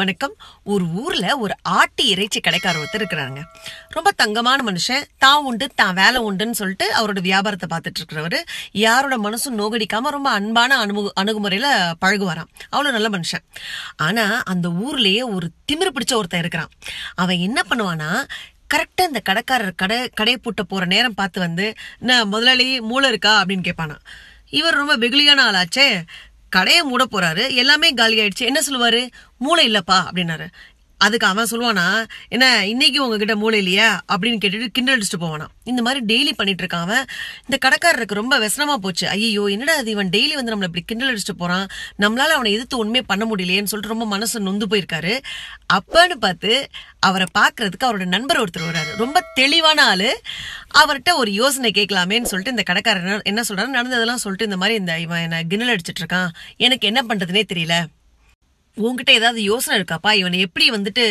வணக்கம் ஒரு ஊர்ல ஒரு ஆட்டு இறைச்சி கடைக்கார ஒருத்தர் இருக்கிறாங்க ரொம்ப தங்கமான மனுஷன் தான் உண்டு தான் வேலை உண்டுன்னு சொல்லிட்டு அவரோட வியாபாரத்தை பார்த்துட்டு இருக்கிறவரு யாரோட மனசும் நோகடிக்காம ரொம்ப அன்பான அணுகு அணுகுமுறையில பழகுவாராம் அவ்வளோ நல்ல மனுஷன் ஆனா அந்த ஊர்லயே ஒரு திமிர் பிடிச்ச ஒருத்தன் இருக்கிறான் அவன் என்ன பண்ணுவானா கரெக்டாக இந்த கடைக்காரர் கடை கடையை பூட்ட போகிற நேரம் பார்த்து வந்து நான் முதலாளி மூளை இருக்கா அப்படின்னு கேட்பானா இவர் ரொம்ப வெகுளியான ஆளாச்சே கடையை மூட போறாரு எல்லாமே காலி ஆயிடுச்சு என்ன சொல்லுவாரு மூளை இல்லப்பா அப்படின்னாரு அதுக்கு அவன் சொல்லுவானா என்ன இன்னைக்கு உங்ககிட்ட மூளை இல்லையா அப்படின்னு கேட்டுட்டு கிண்டல் அடிச்சுட்டு போவானா இந்த மாதிரி டெய்லி பண்ணிட்டு இருக்கான் அவன் இந்த கடைக்காரருக்கு ரொம்ப விசனமா போச்சு ஐயோ என்னடா அது இவன் டெய்லி வந்து நம்மள இப்படி கிண்டல் அடிச்சுட்டு போறான் நம்மளால அவனை எதிர்த்து ஒண்ணுமே பண்ண முடியலையேன்னு சொல்லிட்டு ரொம்ப மனசு நொந்து போயிருக்காரு அப்பன்னு பார்த்து அவரை பார்க்கறதுக்கு அவரோட நண்பர் ஒருத்தர் வராரு ரொம்ப தெளிவான ஆளு அவர்கிட்ட ஒரு யோசனை கேட்கலாமேன்னு சொல்லிட்டு இந்த கடைக்காரர் என்ன சொல்றாரு நடந்ததெல்லாம் சொல்லிட்டு இந்த மாதிரி இந்த இவன் என்ன கிண்டல் அடிச்சிட்டு இருக்கான் எனக்கு என்ன பண்றதுனே தெரியல உங்ககிட்ட ஏதாவது யோசனை இருக்காப்பா இவனை எப்படி வந்துட்டு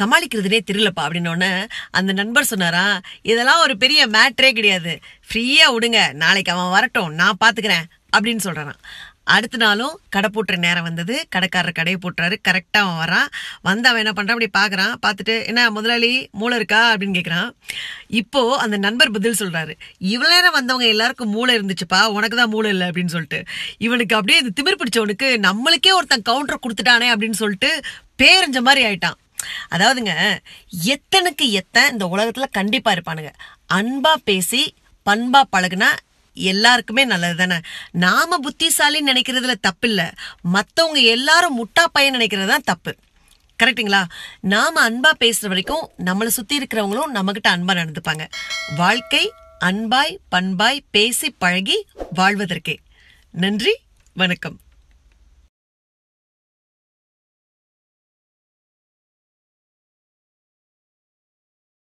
சமாளிக்கிறதுனே தெரியலப்பா அப்படின்னோடனே அந்த நண்பர் சொன்னாரா இதெல்லாம் ஒரு பெரிய மேட்ரே கிடையாது ஃப்ரீயாக விடுங்க நாளைக்கு அவன் வரட்டும் நான் பார்த்துக்கிறேன் அப்படின்னு சொல்கிறான் அடுத்த நாளும் கடை போட்டுற நேரம் வந்தது கடைக்காரர் கடையை போட்டுறாரு கரெக்டாக அவன் வரான் வந்து அவன் என்ன பண்ணுறான் அப்படி பார்க்குறான் பார்த்துட்டு என்ன முதலாளி மூளை இருக்கா அப்படின்னு கேட்குறான் இப்போது அந்த நண்பர் பதில் சொல்கிறாரு இவ்வளோ நேரம் வந்தவங்க எல்லாருக்கும் மூளை இருந்துச்சுப்பா உனக்கு தான் மூளை இல்லை அப்படின்னு சொல்லிட்டு இவனுக்கு அப்படியே இது திமிர் பிடிச்சவனுக்கு நம்மளுக்கே ஒருத்தன் கவுண்டர் கொடுத்துட்டானே அப்படின்னு சொல்லிட்டு பேரஞ்ச மாதிரி ஆயிட்டான் அதாவதுங்க எத்தனுக்கு எத்தன் இந்த உலகத்தில் கண்டிப்பாக இருப்பானுங்க அன்பாக பேசி பண்பாக பழகுனா எல்லாருக்குமே நல்லது தானே நாம புத்திசாலின்னு நினைக்கிறதுல தப்பு இல்லை மற்றவங்க எல்லாரும் முட்டா பையன் நினைக்கிறது தான் தப்பு கரெக்டுங்களா நாம அன்பாக பேசுகிற வரைக்கும் நம்மளை சுற்றி இருக்கிறவங்களும் நம்மக்கிட்ட அன்பாக நடந்துப்பாங்க வாழ்க்கை அன்பாய் பண்பாய் பேசி பழகி வாழ்வதற்கே நன்றி வணக்கம்